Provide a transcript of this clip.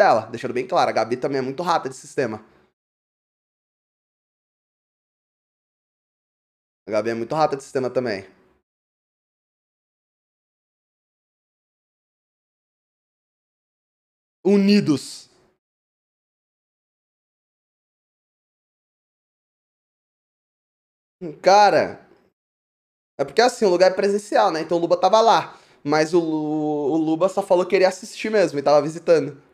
dela, deixando bem claro, a Gabi também é muito rápida de sistema. A Gabi é muito rápida de sistema também. Unidos. Hum, cara, é porque assim, o lugar é presencial, né? Então o Luba tava lá. Mas o, o, o Luba só falou que ele ia assistir mesmo e tava visitando.